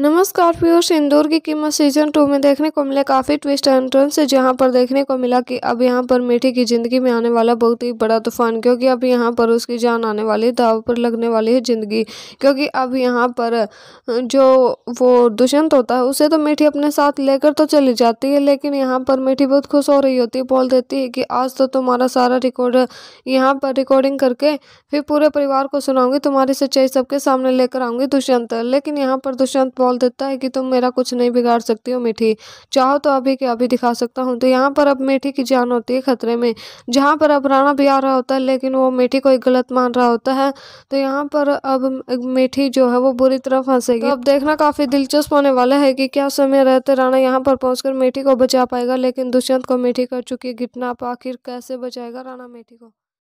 नमस्कार प्रियो इंदौर की कीमत सीजन टू में देखने को मिले काफ़ी ट्विस्ट एंड टर्न से जहां पर देखने को मिला कि अब यहां पर मीठी की ज़िंदगी में आने वाला बहुत ही बड़ा तूफान क्योंकि अब यहां पर उसकी जान आने वाली दाव पर लगने वाली है ज़िंदगी क्योंकि अब यहां पर जो वो दुष्यंत होता है उसे तो मीठी अपने साथ लेकर तो चली जाती है लेकिन यहाँ पर मीठी बहुत खुश हो रही होती है बोल देती है कि आज तो तुम्हारा सारा रिकॉर्ड यहाँ पर रिकॉर्डिंग करके फिर पूरे परिवार को सुनाऊंगी तुम्हारी सच्चाई सबके सामने लेकर आऊंगी दुष्यंत लेकिन यहाँ पर दुष्यंत बोल देता है कि तुम मेरा कुछ नहीं बिगाड़ सकती हो मीठी चाहो तो अभी के अभी दिखा सकता हूँ तो यहाँ पर अब मीठी की जान होती है खतरे में जहाँ पर अब राणा भी आ रहा होता है लेकिन वो मीठी को एक गलत मान रहा होता है तो यहाँ पर अब मीठी जो है वो बुरी तरह फंसेगी तो अब देखना काफ़ी दिलचस्प होने वाला है कि क्या समय रहते राणा यहाँ पर पहुँच मीठी को बचा पाएगा लेकिन दुष्यंत को मीठी कर चुकी घटना आप आखिर कैसे बचाएगा राणा मीठी को